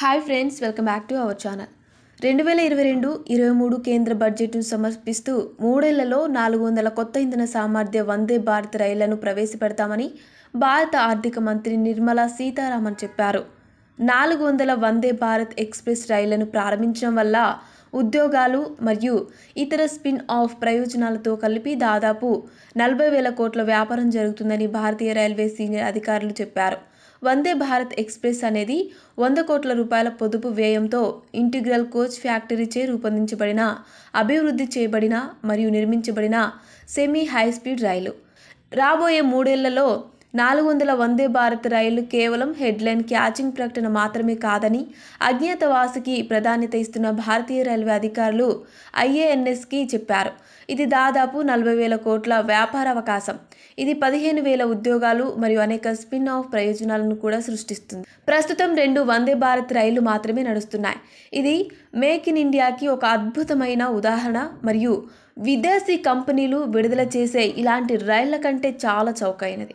hi friends welcome back to our channel రెండు వేల ఇరవై రెండు ఇరవై మూడు కేంద్ర బడ్జెట్ను సమర్పిస్తూ మూడేళ్లలో నాలుగు వందల కొత్త ఇంధన సామర్థ్య వందే భారత్ రైళ్లను ప్రవేశపెడతామని భారత ఆర్థిక మంత్రి నిర్మలా సీతారామన్ చెప్పారు నాలుగు వందల వందే భారత్ ఎక్స్ప్రెస్ రైళ్లను ప్రారంభించడం వల్ల ఉద్యోగాలు మరియు ఇతర స్పిన్ ఆఫ్ ప్రయోజనాలతో కలిపి దాదాపు నలభై వేల కోట్ల వ్యాపారం జరుగుతుందని భారతీయ రైల్వే సీనియర్ అధికారులు చెప్పారు వందే భారత్ ఎక్స్ప్రెస్ అనేది వంద కోట్ల రూపాయల పొదుపు వ్యయంతో ఇంటిగ్రల్ కోచ్ ఫ్యాక్టరీచే రూపొందించబడిన అభివృద్ధి చేయబడిన మరియు నిర్మించబడిన సెమీ హై స్పీడ్ రైలు రాబోయే మూడేళ్లలో నాలుగు వందల వందే భారత్ రైలు కేవలం హెడ్లైన్ క్యాచింగ్ ప్రకటన మాత్రమే కాదని అజ్ఞాతవాసికి ప్రాధాన్యత ఇస్తున్న భారతీయ రైల్వే అధికారులు ఐఏఎన్ఎస్కి చెప్పారు ఇది దాదాపు నలభై వేల కోట్ల వ్యాపార అవకాశం ఇది పదిహేను వేల ఉద్యోగాలు మరియు అనేక స్పిన్ ఆఫ్ ప్రయోజనాలను కూడా సృష్టిస్తుంది ప్రస్తుతం రెండు వందే భారత్ రైళ్లు మాత్రమే నడుస్తున్నాయి ఇది మేక్ ఇన్ ఇండియాకి ఒక అద్భుతమైన ఉదాహరణ మరియు విదేశీ కంపెనీలు విడుదల చేసే ఇలాంటి రైళ్ల కంటే చాలా చౌకైనది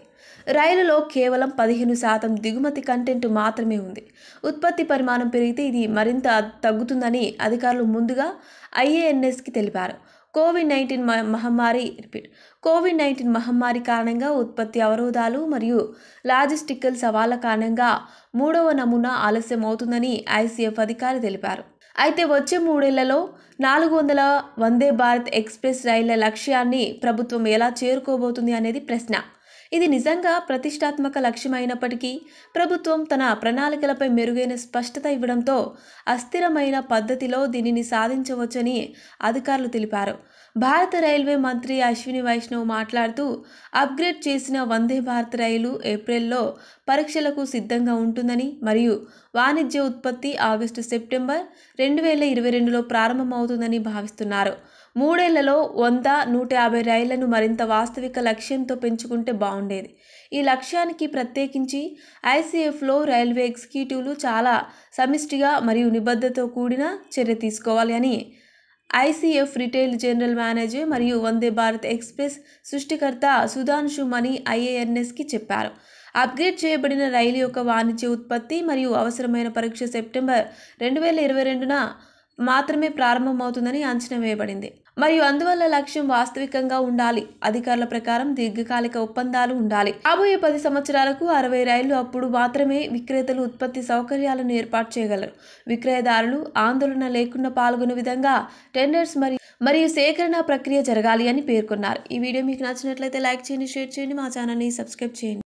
రైలులో కేవలం పదిహేను శాతం దిగుమతి కంటెంట్ మాత్రమే ఉంది ఉత్పత్తి పరిమాణం పెరిగితే ఇది మరింత తగ్గుతుందని అధికారులు ముందుగా ఐఏఎన్ఎస్కి తెలిపారు కోవిడ్ నైన్టీన్ మహమ్మారి రిపీట్ కోవిడ్ నైన్టీన్ మహమ్మారి కారణంగా ఉత్పత్తి అవరోధాలు మరియు లాజిస్టికల్ సవాళ్ల కారణంగా మూడవ నమూనా ఆలస్యం అవుతుందని ఐసీఎఫ్ అధికారి తెలిపారు అయితే వచ్చే మూడేళ్లలో నాలుగు వందల వందే భారత్ ఎక్స్ప్రెస్ రైళ్ల లక్ష్యాన్ని ప్రభుత్వం ఎలా చేరుకోబోతుంది అనేది ప్రశ్న ఇది నిజంగా ప్రతిష్టాత్మక లక్ష్యమైనప్పటికీ ప్రభుత్వం తన ప్రణాళికలపై మెరుగైన స్పష్టత ఇవ్వడంతో అస్థిరమైన పద్ధతిలో దీనిని సాధించవచ్చని అధికారులు తెలిపారు భారత రైల్వే మంత్రి అశ్విని వైష్ణవ్ మాట్లాడుతూ అప్గ్రేడ్ చేసిన వందే భారత్ రైలు ఏప్రిల్లో పరీక్షలకు సిద్ధంగా ఉంటుందని మరియు వాణిజ్య ఉత్పత్తి ఆగస్టు సెప్టెంబర్ రెండు వేల ఇరవై రెండులో ప్రారంభమవుతుందని భావిస్తున్నారు మూడేళ్లలో వంద నూట యాభై రైళ్లను మరింత వాస్తవిక లక్ష్యంతో పెంచుకుంటే బాగుండేది ఈ లక్ష్యానికి ప్రత్యేకించి ఐసీఎఫ్లో రైల్వే ఎగ్జిక్యూటివ్లు చాలా సమిష్టిగా మరియు నిబద్ధతో కూడిన చర్య తీసుకోవాలి అని ఐసీఎఫ్ రిటైల్ జనరల్ మేనేజర్ మరియు వందే భారత్ ఎక్స్ప్రెస్ సృష్టికర్త సుధాన్షు మణి ఐఏఎన్ఎస్కి చెప్పారు అప్గ్రేడ్ చేయబడిన రైలు యొక్క వాణిజ్య ఉత్పత్తి మరియు అవసరమైన పరీక్ష సెప్టెంబర్ రెండు వేల ఇరవై రెండున మాత్రమే ప్రారంభమవుతుందని అంచనా వేయబడింది మరియు అందువల్ల లక్ష్యం వాస్తవికంగా ఉండాలి అధికారుల ప్రకారం దీర్ఘకాలిక ఒప్పందాలు ఉండాలి రాబోయే పది సంవత్సరాలకు అరవై రైళ్లు అప్పుడు మాత్రమే విక్రేతలు ఉత్పత్తి సౌకర్యాలను ఏర్పాటు చేయగలరు విక్రయదారులు ఆందోళన లేకుండా పాల్గొనే విధంగా టెండర్స్ మరియు మరియు సేకరణ ప్రక్రియ జరగాలి అని పేర్కొన్నారు ఈ వీడియో మీకు నచ్చినట్లయితే లైక్ చేయండి షేర్ చేయండి మా ఛానల్ని సబ్స్క్రైబ్ చేయండి